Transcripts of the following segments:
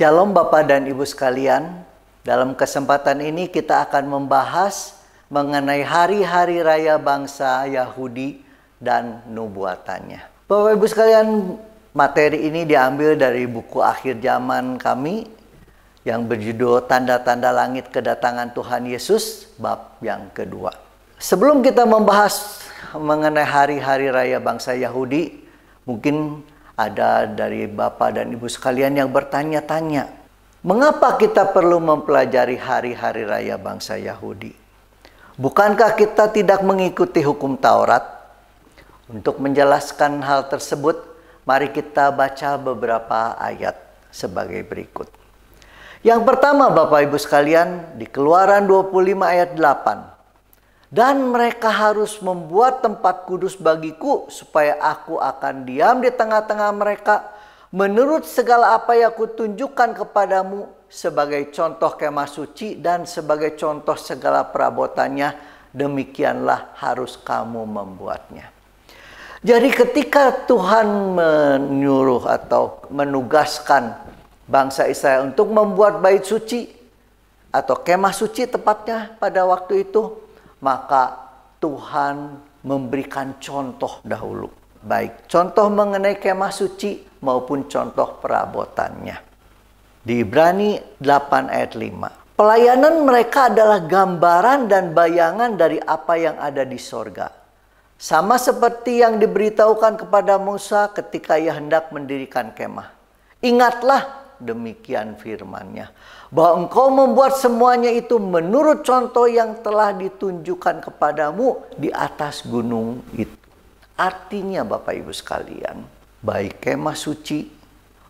Shalom Bapak dan Ibu sekalian. Dalam kesempatan ini kita akan membahas mengenai hari-hari raya bangsa Yahudi dan nubuatannya. Bapak Ibu sekalian, materi ini diambil dari buku akhir zaman kami yang berjudul Tanda-tanda Langit Kedatangan Tuhan Yesus bab yang kedua. Sebelum kita membahas mengenai hari-hari raya bangsa Yahudi, mungkin ada dari Bapak dan Ibu sekalian yang bertanya-tanya, mengapa kita perlu mempelajari hari-hari raya bangsa Yahudi? Bukankah kita tidak mengikuti hukum Taurat? Untuk menjelaskan hal tersebut, mari kita baca beberapa ayat sebagai berikut. Yang pertama Bapak Ibu sekalian di Keluaran 25 ayat 8. Dan mereka harus membuat tempat kudus bagiku supaya aku akan diam di tengah-tengah mereka menurut segala apa yang kutunjukkan kepadamu sebagai contoh kemah suci dan sebagai contoh segala perabotannya demikianlah harus kamu membuatnya. Jadi ketika Tuhan menyuruh atau menugaskan bangsa Israel untuk membuat bait suci atau kemah suci tepatnya pada waktu itu maka Tuhan memberikan contoh dahulu. Baik contoh mengenai kemah suci maupun contoh perabotannya. Di Ibrani 8 ayat 5. Pelayanan mereka adalah gambaran dan bayangan dari apa yang ada di sorga. Sama seperti yang diberitahukan kepada Musa ketika ia hendak mendirikan kemah. Ingatlah demikian firmannya. Bahwa engkau membuat semuanya itu menurut contoh yang telah ditunjukkan kepadamu di atas gunung itu. Artinya Bapak Ibu sekalian, baik kemah suci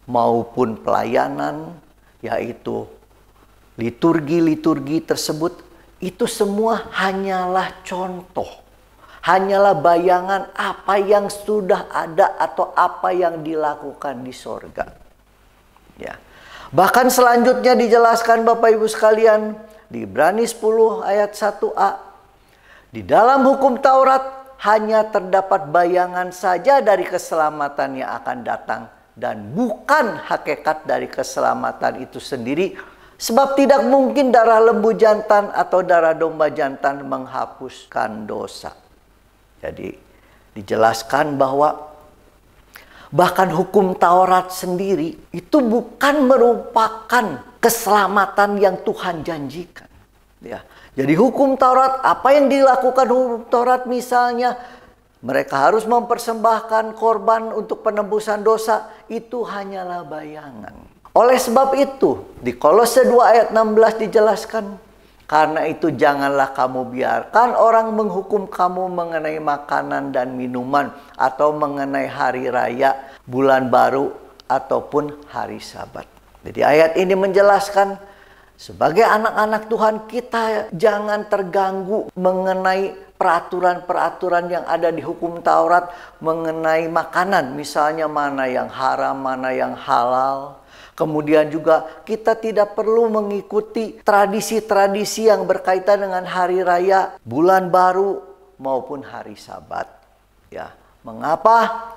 maupun pelayanan yaitu liturgi-liturgi tersebut itu semua hanyalah contoh hanyalah bayangan apa yang sudah ada atau apa yang dilakukan di sorga. Ya. Bahkan selanjutnya dijelaskan Bapak Ibu sekalian di Ibrani 10 ayat 1a. Di dalam hukum Taurat hanya terdapat bayangan saja dari keselamatan yang akan datang dan bukan hakikat dari keselamatan itu sendiri sebab tidak mungkin darah lembu jantan atau darah domba jantan menghapuskan dosa. Jadi dijelaskan bahwa bahkan hukum Taurat sendiri itu bukan merupakan keselamatan yang Tuhan janjikan. Ya. Jadi hukum Taurat, apa yang dilakukan hukum Taurat misalnya mereka harus mempersembahkan korban untuk penebusan dosa itu hanyalah bayangan. Oleh sebab itu, di Kolose 2 ayat 16 dijelaskan karena itu janganlah kamu biarkan orang menghukum kamu mengenai makanan dan minuman atau mengenai hari raya, bulan baru ataupun hari sabat. Jadi ayat ini menjelaskan sebagai anak-anak Tuhan kita jangan terganggu mengenai peraturan-peraturan yang ada di hukum Taurat mengenai makanan misalnya mana yang haram, mana yang halal, Kemudian juga kita tidak perlu mengikuti tradisi-tradisi yang berkaitan dengan hari raya, bulan baru maupun hari sabat. Ya, mengapa?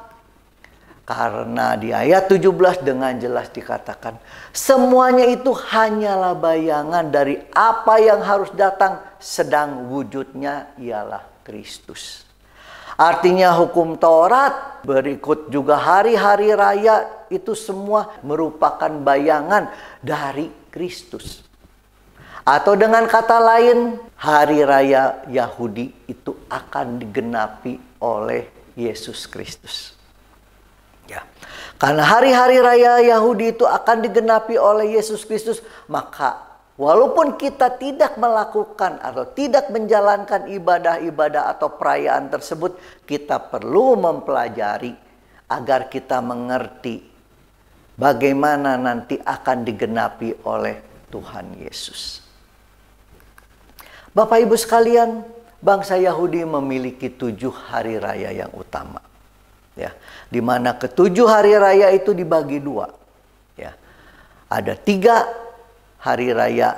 Karena di ayat 17 dengan jelas dikatakan semuanya itu hanyalah bayangan dari apa yang harus datang sedang wujudnya ialah Kristus. Artinya hukum Taurat berikut juga hari-hari raya itu semua merupakan bayangan dari Kristus. Atau dengan kata lain, hari raya Yahudi itu akan digenapi oleh Yesus Kristus. Ya. Karena hari-hari raya Yahudi itu akan digenapi oleh Yesus Kristus, maka Walaupun kita tidak melakukan atau tidak menjalankan ibadah-ibadah atau perayaan tersebut, kita perlu mempelajari agar kita mengerti bagaimana nanti akan digenapi oleh Tuhan Yesus. Bapak Ibu sekalian, bangsa Yahudi memiliki tujuh hari raya yang utama. Ya, di mana ketujuh hari raya itu dibagi dua. Ya, ada tiga hari raya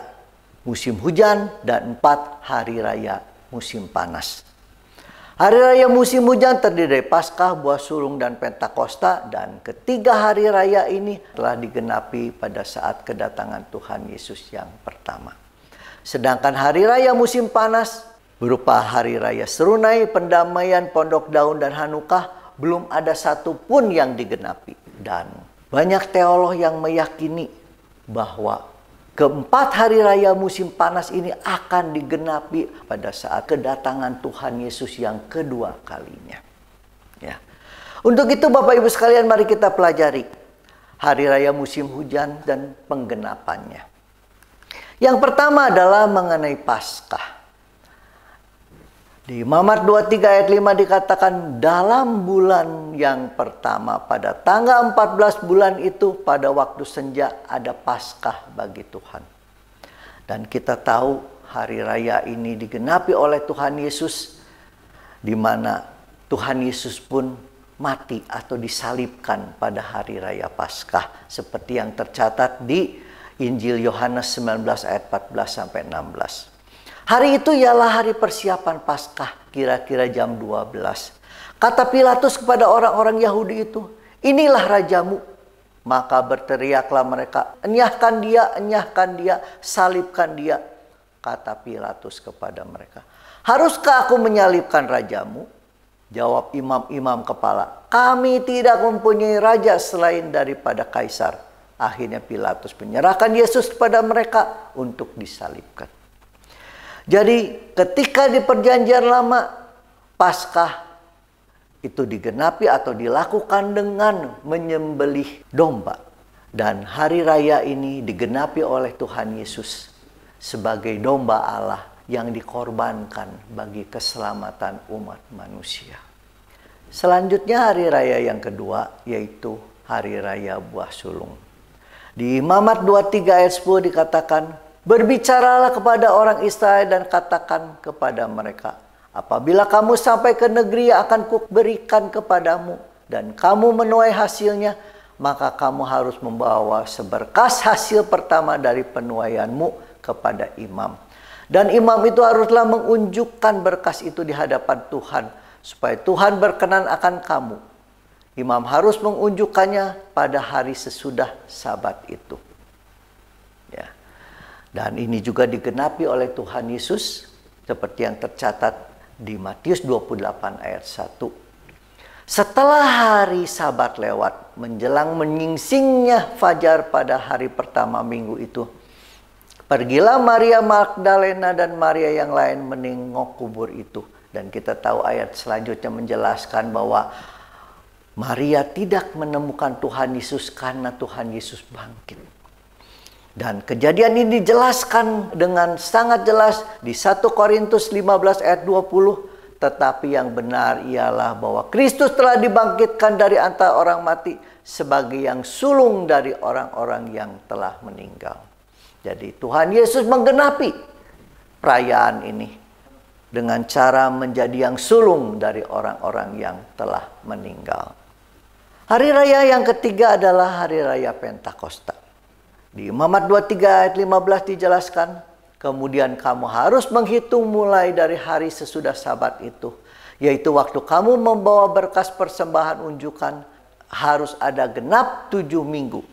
musim hujan dan empat hari raya musim panas. Hari raya musim hujan terdiri dari Paskah, Buah Sulung, dan Pentakosta. Dan ketiga hari raya ini telah digenapi pada saat kedatangan Tuhan Yesus yang pertama. Sedangkan hari raya musim panas berupa hari raya Serunai, Pendamaian, Pondok Daun, dan Hanukah belum ada satupun yang digenapi. Dan banyak teolog yang meyakini bahwa keempat hari raya musim panas ini akan digenapi pada saat kedatangan Tuhan Yesus yang kedua kalinya. Ya. Untuk itu Bapak Ibu sekalian mari kita pelajari hari raya musim hujan dan penggenapannya. Yang pertama adalah mengenai Paskah. Di Mamat 23 ayat 5 dikatakan dalam bulan yang pertama pada tanggal 14 bulan itu pada waktu senja ada Paskah bagi Tuhan. Dan kita tahu hari raya ini digenapi oleh Tuhan Yesus di mana Tuhan Yesus pun mati atau disalibkan pada hari raya Paskah seperti yang tercatat di Injil Yohanes 19 ayat 14 sampai 16. Hari itu ialah hari persiapan Paskah, kira-kira jam 12. Kata Pilatus kepada orang-orang Yahudi itu, "Inilah rajamu." Maka berteriaklah mereka, "Enyahkan dia, enyahkan dia, salibkan dia." Kata Pilatus kepada mereka, "Haruskah aku menyalibkan rajamu?" Jawab imam-imam kepala, "Kami tidak mempunyai raja selain daripada kaisar." Akhirnya Pilatus menyerahkan Yesus kepada mereka untuk disalibkan. Jadi ketika di perjanjian lama Paskah itu digenapi atau dilakukan dengan menyembelih domba dan hari raya ini digenapi oleh Tuhan Yesus sebagai domba Allah yang dikorbankan bagi keselamatan umat manusia. Selanjutnya hari raya yang kedua yaitu hari raya buah sulung. Di Imamat 23 ayat 10 dikatakan Berbicaralah kepada orang Israel dan katakan kepada mereka, apabila kamu sampai ke negeri yang akan kuberikan kepadamu dan kamu menuai hasilnya, maka kamu harus membawa seberkas hasil pertama dari penuaianmu kepada imam. Dan imam itu haruslah mengunjukkan berkas itu di hadapan Tuhan, supaya Tuhan berkenan akan kamu. Imam harus mengunjukkannya pada hari sesudah sabat itu. Dan ini juga digenapi oleh Tuhan Yesus seperti yang tercatat di Matius 28 ayat 1. Setelah hari sabat lewat, menjelang menyingsingnya fajar pada hari pertama minggu itu, pergilah Maria Magdalena dan Maria yang lain menengok kubur itu. Dan kita tahu ayat selanjutnya menjelaskan bahwa Maria tidak menemukan Tuhan Yesus karena Tuhan Yesus bangkit. Dan kejadian ini dijelaskan dengan sangat jelas di 1 Korintus 15 ayat 20. Tetapi yang benar ialah bahwa Kristus telah dibangkitkan dari antara orang mati sebagai yang sulung dari orang-orang yang telah meninggal. Jadi Tuhan Yesus menggenapi perayaan ini dengan cara menjadi yang sulung dari orang-orang yang telah meninggal. Hari raya yang ketiga adalah hari raya Pentakosta. Di Imamat 23 ayat 15 dijelaskan, kemudian kamu harus menghitung mulai dari hari sesudah sabat itu. Yaitu waktu kamu membawa berkas persembahan unjukan harus ada genap tujuh minggu.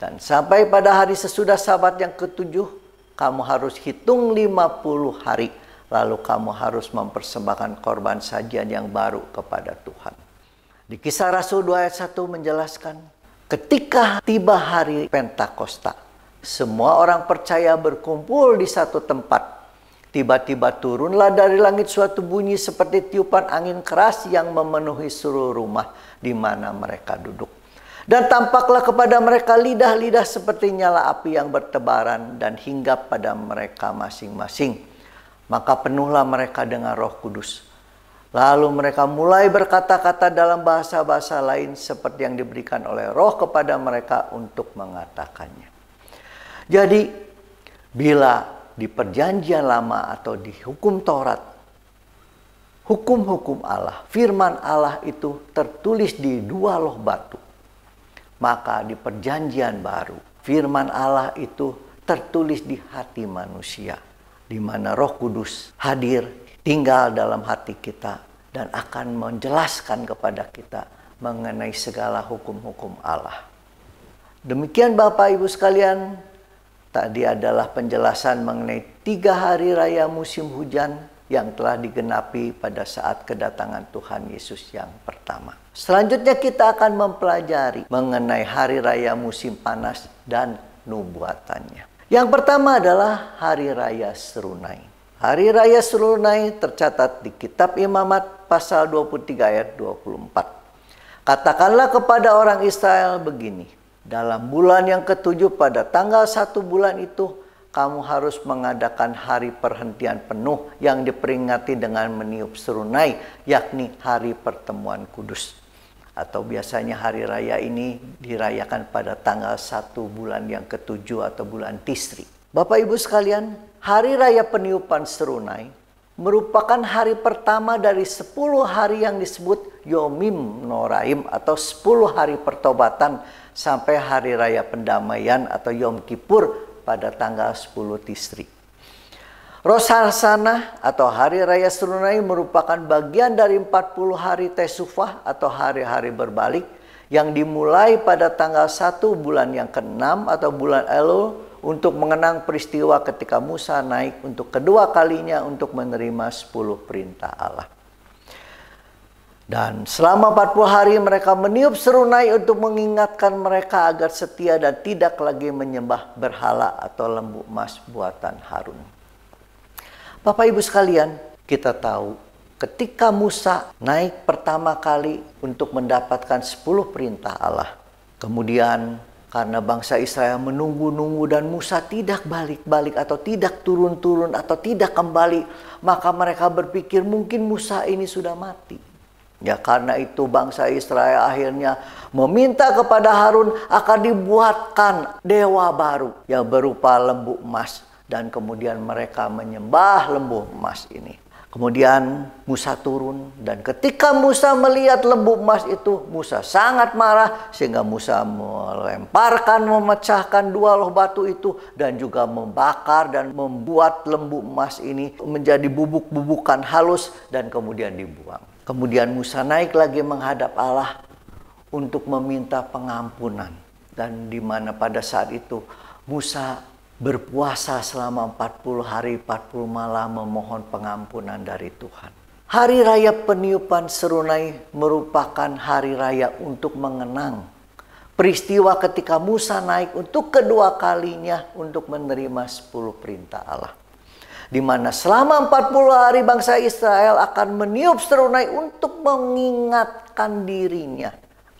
Dan sampai pada hari sesudah sabat yang ketujuh, kamu harus hitung lima puluh hari. Lalu kamu harus mempersembahkan korban sajian yang baru kepada Tuhan. Di kisah Rasul 2 ayat 1 menjelaskan, Ketika tiba hari Pentakosta, semua orang percaya berkumpul di satu tempat. Tiba-tiba turunlah dari langit suatu bunyi seperti tiupan angin keras yang memenuhi seluruh rumah di mana mereka duduk. Dan tampaklah kepada mereka lidah-lidah seperti nyala api yang bertebaran dan hinggap pada mereka masing-masing. Maka penuhlah mereka dengan roh kudus Lalu mereka mulai berkata-kata dalam bahasa-bahasa lain seperti yang diberikan oleh roh kepada mereka untuk mengatakannya. Jadi, bila di perjanjian lama atau di hukum Taurat, hukum-hukum Allah, firman Allah itu tertulis di dua loh batu. Maka di perjanjian baru, firman Allah itu tertulis di hati manusia, di mana roh kudus hadir tinggal dalam hati kita dan akan menjelaskan kepada kita mengenai segala hukum-hukum Allah. Demikian Bapak Ibu sekalian, tadi adalah penjelasan mengenai tiga hari raya musim hujan yang telah digenapi pada saat kedatangan Tuhan Yesus yang pertama. Selanjutnya kita akan mempelajari mengenai hari raya musim panas dan nubuatannya. Yang pertama adalah hari raya Serunai. Hari Raya Sulunai tercatat di Kitab Imamat pasal 23 ayat 24. Katakanlah kepada orang Israel begini, dalam bulan yang ketujuh pada tanggal satu bulan itu, kamu harus mengadakan hari perhentian penuh yang diperingati dengan meniup serunai, yakni hari pertemuan kudus. Atau biasanya hari raya ini dirayakan pada tanggal satu bulan yang ketujuh atau bulan Tisri. Bapak Ibu sekalian, Hari Raya Peniupan Serunai merupakan hari pertama dari 10 hari yang disebut Yomim Noraim atau 10 hari pertobatan sampai hari raya pendamaian atau Yom Kippur pada tanggal 10 Tisri. Rosarsana atau hari raya Serunai merupakan bagian dari 40 hari Tesufah atau hari-hari berbalik yang dimulai pada tanggal 1 bulan yang ke-6 atau bulan Elul untuk mengenang peristiwa ketika Musa naik untuk kedua kalinya untuk menerima 10 perintah Allah. Dan selama 40 hari mereka meniup serunai untuk mengingatkan mereka agar setia dan tidak lagi menyembah berhala atau lembu emas buatan Harun. Bapak Ibu sekalian, kita tahu ketika Musa naik pertama kali untuk mendapatkan 10 perintah Allah. Kemudian karena bangsa Israel menunggu-nunggu dan Musa tidak balik-balik atau tidak turun-turun atau tidak kembali. Maka mereka berpikir mungkin Musa ini sudah mati. Ya karena itu bangsa Israel akhirnya meminta kepada Harun akan dibuatkan dewa baru yang berupa lembu emas. Dan kemudian mereka menyembah lembu emas ini. Kemudian Musa turun dan ketika Musa melihat lembu emas itu, Musa sangat marah sehingga Musa melemparkan, memecahkan dua loh batu itu dan juga membakar dan membuat lembu emas ini menjadi bubuk-bubukan halus dan kemudian dibuang. Kemudian Musa naik lagi menghadap Allah untuk meminta pengampunan dan di mana pada saat itu Musa berpuasa selama 40 hari 40 malam memohon pengampunan dari Tuhan. Hari Raya Peniupan Serunai merupakan hari raya untuk mengenang peristiwa ketika Musa naik untuk kedua kalinya untuk menerima 10 perintah Allah. Di mana selama 40 hari bangsa Israel akan meniup serunai untuk mengingatkan dirinya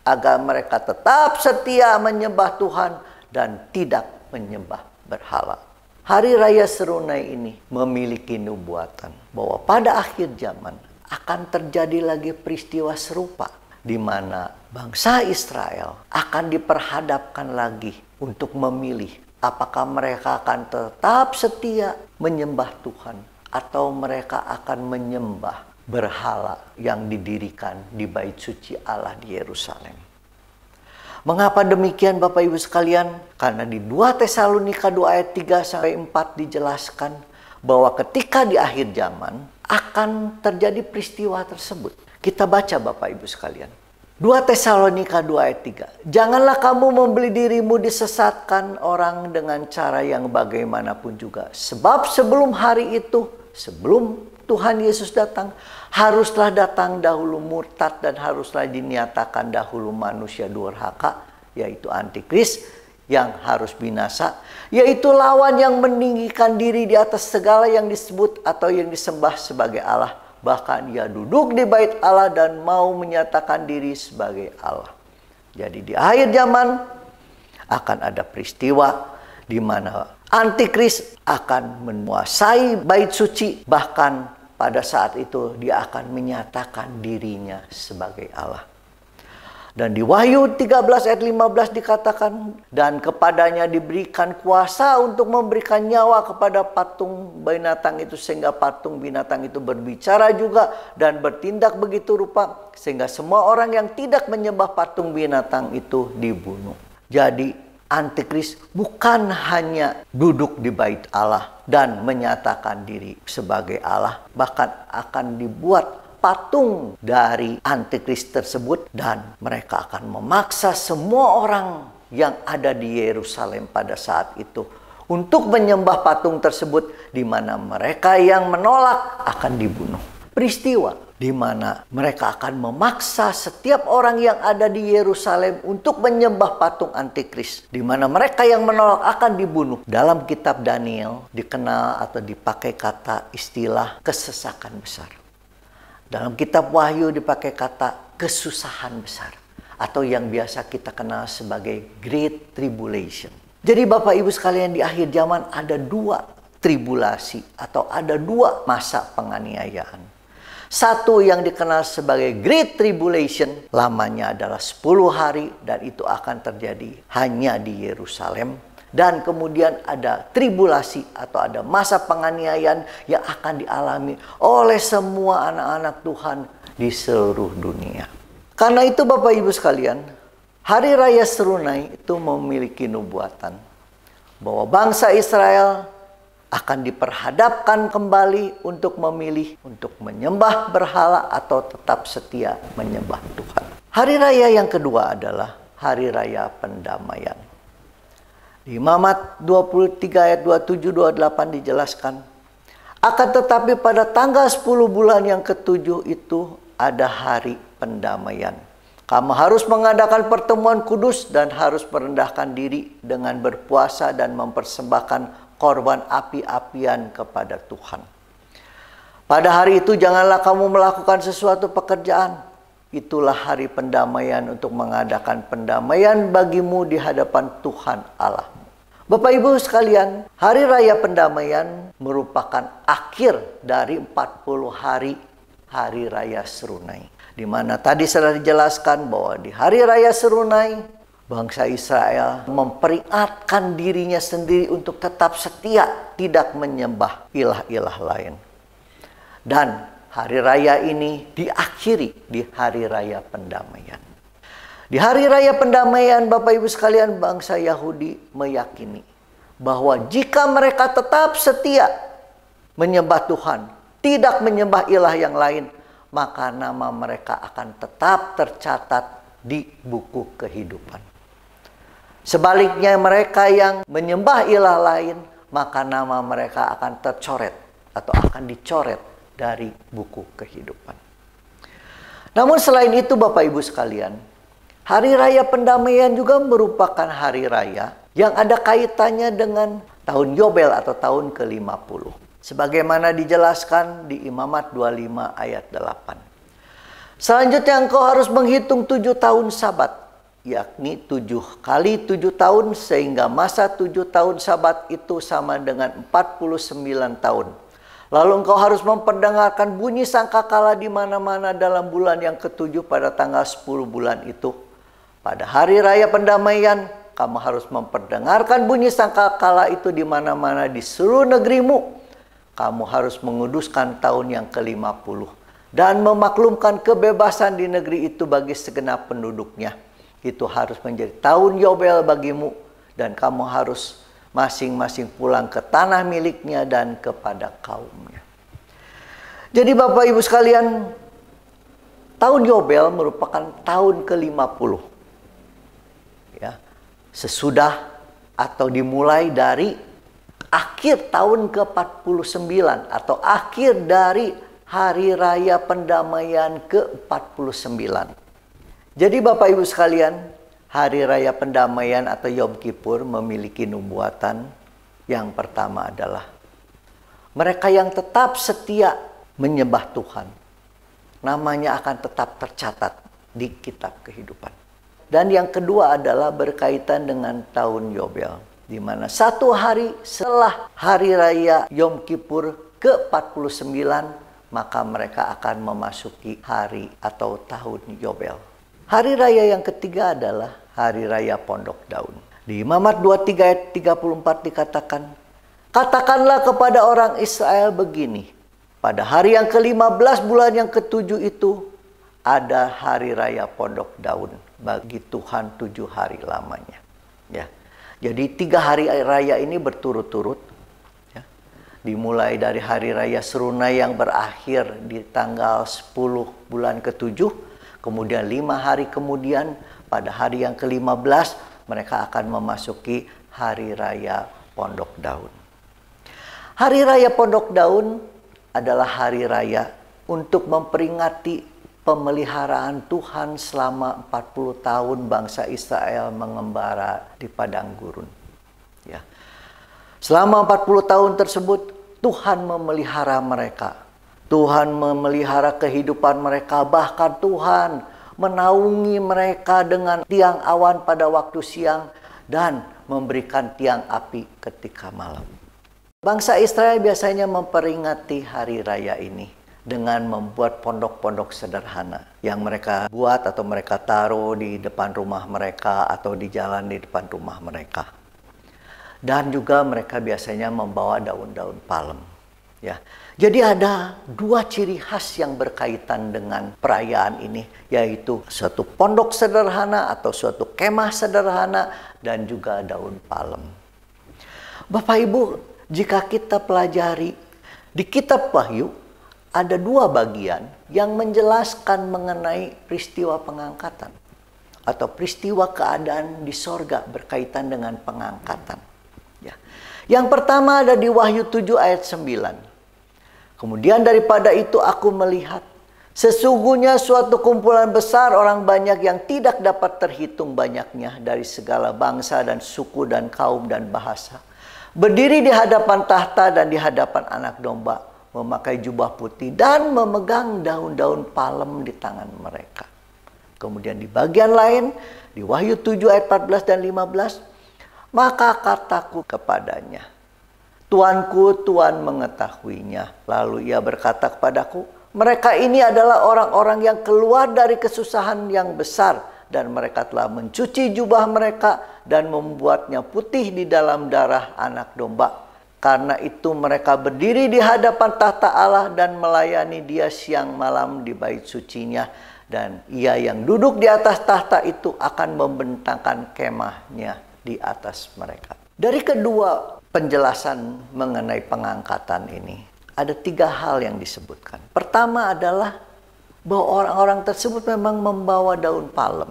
agar mereka tetap setia menyembah Tuhan dan tidak menyembah berhala. Hari Raya Serunai ini memiliki nubuatan bahwa pada akhir zaman akan terjadi lagi peristiwa serupa di mana bangsa Israel akan diperhadapkan lagi untuk memilih apakah mereka akan tetap setia menyembah Tuhan atau mereka akan menyembah berhala yang didirikan di bait suci Allah di Yerusalem. Mengapa demikian Bapak Ibu sekalian? Karena di 2 Tesalonika 2 ayat 3 sampai 4 dijelaskan bahwa ketika di akhir zaman akan terjadi peristiwa tersebut. Kita baca Bapak Ibu sekalian. 2 Tesalonika 2 ayat 3. Janganlah kamu membeli dirimu disesatkan orang dengan cara yang bagaimanapun juga. Sebab sebelum hari itu, sebelum Tuhan Yesus datang, haruslah datang dahulu murtad dan haruslah dinyatakan dahulu manusia durhaka yaitu antikris yang harus binasa yaitu lawan yang meninggikan diri di atas segala yang disebut atau yang disembah sebagai Allah bahkan ia duduk di bait Allah dan mau menyatakan diri sebagai Allah jadi di akhir zaman akan ada peristiwa di mana antikris akan menguasai bait suci bahkan pada saat itu dia akan menyatakan dirinya sebagai Allah. Dan di Wahyu 13 ayat 15 dikatakan dan kepadanya diberikan kuasa untuk memberikan nyawa kepada patung binatang itu sehingga patung binatang itu berbicara juga dan bertindak begitu rupa sehingga semua orang yang tidak menyembah patung binatang itu dibunuh. Jadi antikris bukan hanya duduk di bait Allah dan menyatakan diri sebagai Allah, bahkan akan dibuat patung dari antikris tersebut dan mereka akan memaksa semua orang yang ada di Yerusalem pada saat itu untuk menyembah patung tersebut di mana mereka yang menolak akan dibunuh. Peristiwa di mana mereka akan memaksa setiap orang yang ada di Yerusalem untuk menyembah patung antikris di mana mereka yang menolak akan dibunuh dalam kitab Daniel dikenal atau dipakai kata istilah kesesakan besar dalam kitab Wahyu dipakai kata kesusahan besar atau yang biasa kita kenal sebagai great tribulation jadi Bapak Ibu sekalian di akhir zaman ada dua tribulasi atau ada dua masa penganiayaan. Satu yang dikenal sebagai Great Tribulation, lamanya adalah 10 hari dan itu akan terjadi hanya di Yerusalem. Dan kemudian ada tribulasi atau ada masa penganiayaan yang akan dialami oleh semua anak-anak Tuhan di seluruh dunia. Karena itu Bapak Ibu sekalian, Hari Raya Serunai itu memiliki nubuatan bahwa bangsa Israel akan diperhadapkan kembali untuk memilih untuk menyembah berhala atau tetap setia menyembah Tuhan. Hari raya yang kedua adalah hari raya pendamaian. Di Mamat 23 ayat 27 28 dijelaskan, akan tetapi pada tanggal 10 bulan yang ketujuh itu ada hari pendamaian. Kamu harus mengadakan pertemuan kudus dan harus merendahkan diri dengan berpuasa dan mempersembahkan korban api-apian kepada Tuhan. Pada hari itu janganlah kamu melakukan sesuatu pekerjaan. Itulah hari pendamaian untuk mengadakan pendamaian bagimu di hadapan Tuhan Allah. Bapak Ibu sekalian, hari raya pendamaian merupakan akhir dari 40 hari hari raya Serunai. Di mana tadi sudah dijelaskan bahwa di hari raya Serunai bangsa Israel memperingatkan dirinya sendiri untuk tetap setia tidak menyembah ilah-ilah lain. Dan hari raya ini diakhiri di hari raya pendamaian. Di hari raya pendamaian Bapak Ibu sekalian bangsa Yahudi meyakini bahwa jika mereka tetap setia menyembah Tuhan, tidak menyembah ilah yang lain, maka nama mereka akan tetap tercatat di buku kehidupan. Sebaliknya mereka yang menyembah ilah lain, maka nama mereka akan tercoret atau akan dicoret dari buku kehidupan. Namun selain itu Bapak Ibu sekalian, hari raya pendamaian juga merupakan hari raya yang ada kaitannya dengan tahun Yobel atau tahun ke-50. Sebagaimana dijelaskan di Imamat 25 ayat 8. Selanjutnya engkau harus menghitung tujuh tahun sabat yakni tujuh kali tujuh tahun sehingga masa tujuh tahun sabat itu sama dengan empat puluh sembilan tahun. Lalu engkau harus memperdengarkan bunyi sangkakala di mana-mana dalam bulan yang ketujuh pada tanggal sepuluh bulan itu. Pada hari raya pendamaian, kamu harus memperdengarkan bunyi sangkakala itu di mana-mana di seluruh negerimu. Kamu harus menguduskan tahun yang ke puluh dan memaklumkan kebebasan di negeri itu bagi segenap penduduknya itu harus menjadi tahun Yobel bagimu dan kamu harus masing-masing pulang ke tanah miliknya dan kepada kaumnya. Jadi Bapak Ibu sekalian, tahun Yobel merupakan tahun ke-50. Ya, sesudah atau dimulai dari akhir tahun ke-49 atau akhir dari hari raya pendamaian ke-49. Jadi Bapak Ibu sekalian, Hari Raya Pendamaian atau Yom Kippur memiliki nubuatan yang pertama adalah mereka yang tetap setia menyembah Tuhan, namanya akan tetap tercatat di kitab kehidupan. Dan yang kedua adalah berkaitan dengan tahun Yobel, di mana satu hari setelah hari raya Yom Kippur ke-49, maka mereka akan memasuki hari atau tahun Yobel. Hari raya yang ketiga adalah hari raya Pondok Daun. Di Imamat 23 ayat 34 dikatakan, Katakanlah kepada orang Israel begini, pada hari yang ke-15 bulan yang ketujuh itu ada hari raya Pondok Daun bagi Tuhan tujuh hari lamanya. Ya. Jadi tiga hari raya ini berturut-turut. Ya. Dimulai dari hari raya Serunai yang berakhir di tanggal 10 bulan ketujuh Kemudian lima hari kemudian pada hari yang ke-15 mereka akan memasuki hari raya Pondok Daun. Hari raya Pondok Daun adalah hari raya untuk memperingati pemeliharaan Tuhan selama 40 tahun bangsa Israel mengembara di padang gurun. Ya. Selama 40 tahun tersebut Tuhan memelihara mereka Tuhan memelihara kehidupan mereka, bahkan Tuhan menaungi mereka dengan tiang awan pada waktu siang dan memberikan tiang api ketika malam. Bangsa Israel biasanya memperingati hari raya ini dengan membuat pondok-pondok sederhana yang mereka buat atau mereka taruh di depan rumah mereka atau di jalan di depan rumah mereka. Dan juga mereka biasanya membawa daun-daun palem. Ya, jadi ada dua ciri khas yang berkaitan dengan perayaan ini, yaitu suatu pondok sederhana atau suatu kemah sederhana dan juga daun palem. Bapak Ibu, jika kita pelajari di kitab Wahyu ada dua bagian yang menjelaskan mengenai peristiwa pengangkatan atau peristiwa keadaan di sorga berkaitan dengan pengangkatan. Ya. Yang pertama ada di Wahyu 7 ayat 9 Kemudian daripada itu aku melihat sesungguhnya suatu kumpulan besar orang banyak yang tidak dapat terhitung banyaknya dari segala bangsa dan suku dan kaum dan bahasa. Berdiri di hadapan tahta dan di hadapan anak domba, memakai jubah putih dan memegang daun-daun palem di tangan mereka. Kemudian di bagian lain di Wahyu 7 ayat 14 dan 15, maka kataku kepadanya, Tuanku, Tuhan mengetahuinya. Lalu ia berkata kepadaku, mereka ini adalah orang-orang yang keluar dari kesusahan yang besar dan mereka telah mencuci jubah mereka dan membuatnya putih di dalam darah anak domba. Karena itu mereka berdiri di hadapan tahta Allah dan melayani dia siang malam di bait sucinya. Dan ia yang duduk di atas tahta itu akan membentangkan kemahnya di atas mereka. Dari kedua penjelasan mengenai pengangkatan ini, ada tiga hal yang disebutkan. Pertama adalah bahwa orang-orang tersebut memang membawa daun palem.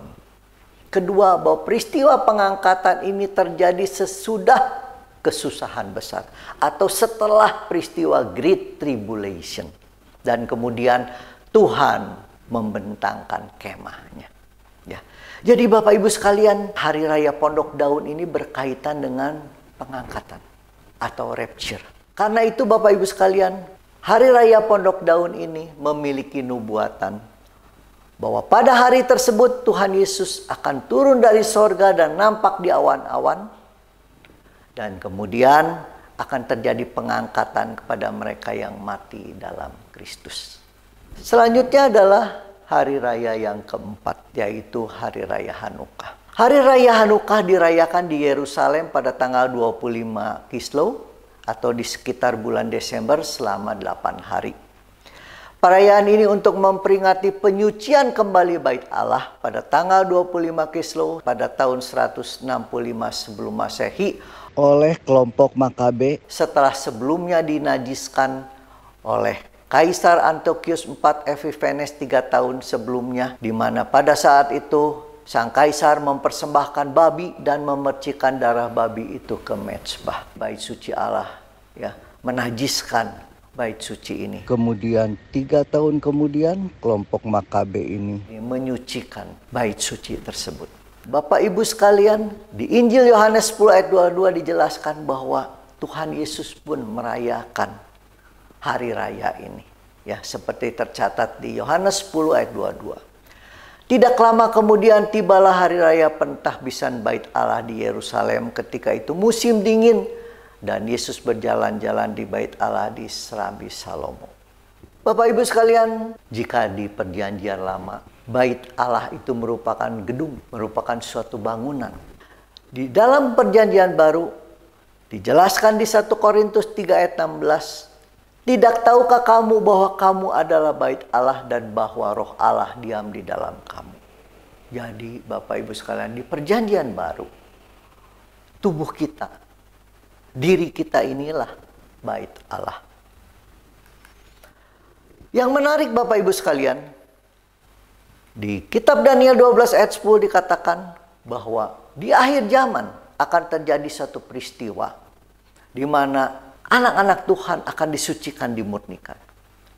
Kedua, bahwa peristiwa pengangkatan ini terjadi sesudah kesusahan besar atau setelah peristiwa Great Tribulation. Dan kemudian Tuhan membentangkan kemahnya. Ya. Jadi Bapak Ibu sekalian, Hari Raya Pondok Daun ini berkaitan dengan pengangkatan atau rapture. Karena itu Bapak Ibu sekalian, Hari Raya Pondok Daun ini memiliki nubuatan bahwa pada hari tersebut Tuhan Yesus akan turun dari sorga dan nampak di awan-awan dan kemudian akan terjadi pengangkatan kepada mereka yang mati dalam Kristus. Selanjutnya adalah hari raya yang keempat yaitu hari raya Hanukkah. Hari Raya Hanukkah dirayakan di Yerusalem pada tanggal 25 Kislo atau di sekitar bulan Desember selama 8 hari. Perayaan ini untuk memperingati penyucian kembali bait Allah pada tanggal 25 Kislo pada tahun 165 sebelum Masehi oleh kelompok Makabe setelah sebelumnya dinajiskan oleh Kaisar Antiochus IV Epiphanes tiga tahun sebelumnya di mana pada saat itu Sang kaisar mempersembahkan babi dan memercikan darah babi itu ke Mezbah, bait suci Allah, ya, menajiskan bait suci ini. Kemudian tiga tahun kemudian kelompok Makabe ini menyucikan bait suci tersebut. Bapak Ibu sekalian, di Injil Yohanes 10 ayat 22 dijelaskan bahwa Tuhan Yesus pun merayakan hari raya ini. Ya, seperti tercatat di Yohanes 10 ayat 22. Tidak lama kemudian tibalah hari raya pentahbisan bait Allah di Yerusalem ketika itu musim dingin dan Yesus berjalan-jalan di bait Allah di Serabi Salomo. Bapak Ibu sekalian, jika di perjanjian lama bait Allah itu merupakan gedung, merupakan suatu bangunan. Di dalam perjanjian baru dijelaskan di 1 Korintus 3 ayat 16 tidak tahukah kamu bahwa kamu adalah bait Allah dan bahwa roh Allah diam di dalam kamu? Jadi Bapak Ibu sekalian di perjanjian baru, tubuh kita, diri kita inilah bait Allah. Yang menarik Bapak Ibu sekalian, di kitab Daniel 12 ayat 10 dikatakan bahwa di akhir zaman akan terjadi satu peristiwa di mana anak-anak Tuhan akan disucikan dimurnikan.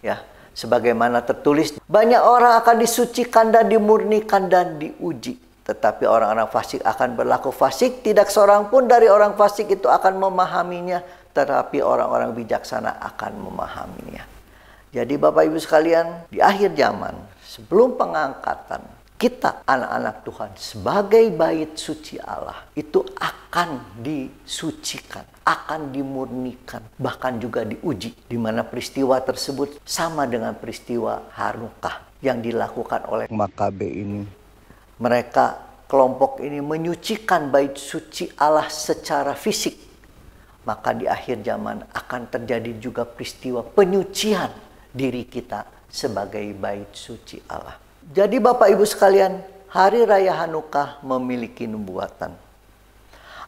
Ya, sebagaimana tertulis, banyak orang akan disucikan dan dimurnikan dan diuji. Tetapi orang-orang fasik akan berlaku fasik, tidak seorang pun dari orang fasik itu akan memahaminya, tetapi orang-orang bijaksana akan memahaminya. Jadi Bapak Ibu sekalian, di akhir zaman, sebelum pengangkatan, kita anak-anak Tuhan sebagai bait suci Allah itu akan disucikan, akan dimurnikan, bahkan juga diuji di mana peristiwa tersebut sama dengan peristiwa Hanukkah yang dilakukan oleh Makabe ini. Mereka kelompok ini menyucikan bait suci Allah secara fisik. Maka di akhir zaman akan terjadi juga peristiwa penyucian diri kita sebagai bait suci Allah. Jadi Bapak Ibu sekalian, hari raya Hanukkah memiliki nubuatan.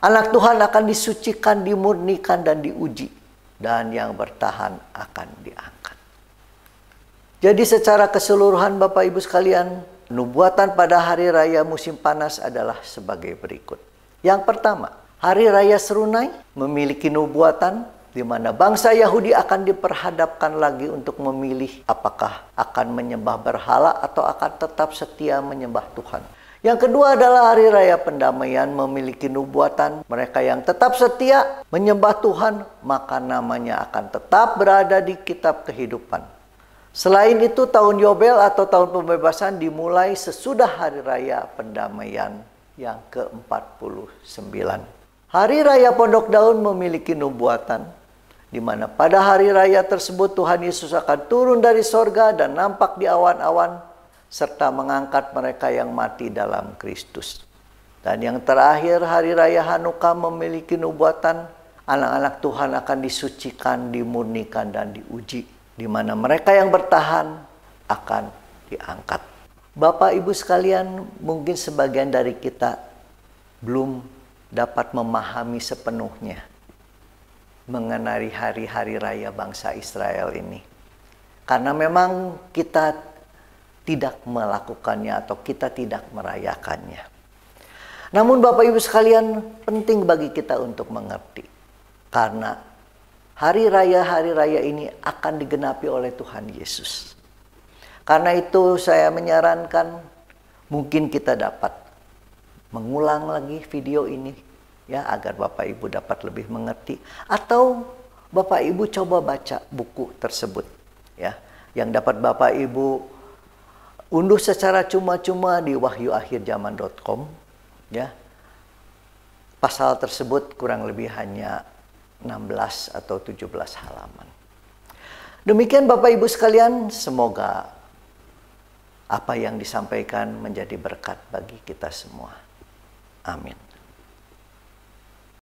Anak Tuhan akan disucikan, dimurnikan dan diuji dan yang bertahan akan diangkat. Jadi secara keseluruhan Bapak Ibu sekalian, nubuatan pada hari raya musim panas adalah sebagai berikut. Yang pertama, hari raya Serunai memiliki nubuatan di mana bangsa Yahudi akan diperhadapkan lagi untuk memilih apakah akan menyembah berhala atau akan tetap setia menyembah Tuhan. Yang kedua adalah hari raya pendamaian memiliki nubuatan. Mereka yang tetap setia menyembah Tuhan, maka namanya akan tetap berada di kitab kehidupan. Selain itu, tahun Yobel atau tahun pembebasan dimulai sesudah hari raya pendamaian yang ke-49. Hari raya Pondok Daun memiliki nubuatan di mana pada hari raya tersebut Tuhan Yesus akan turun dari sorga dan nampak di awan-awan serta mengangkat mereka yang mati dalam Kristus. Dan yang terakhir hari raya Hanukkah memiliki nubuatan anak-anak Tuhan akan disucikan, dimurnikan dan diuji di mana mereka yang bertahan akan diangkat. Bapak Ibu sekalian, mungkin sebagian dari kita belum dapat memahami sepenuhnya mengenai hari-hari raya bangsa Israel ini. Karena memang kita tidak melakukannya atau kita tidak merayakannya. Namun Bapak Ibu sekalian penting bagi kita untuk mengerti. Karena hari raya-hari raya ini akan digenapi oleh Tuhan Yesus. Karena itu saya menyarankan mungkin kita dapat mengulang lagi video ini ya agar Bapak Ibu dapat lebih mengerti atau Bapak Ibu coba baca buku tersebut ya yang dapat Bapak Ibu unduh secara cuma-cuma di wahyuakhirzaman.com ya pasal tersebut kurang lebih hanya 16 atau 17 halaman demikian Bapak Ibu sekalian semoga apa yang disampaikan menjadi berkat bagi kita semua amin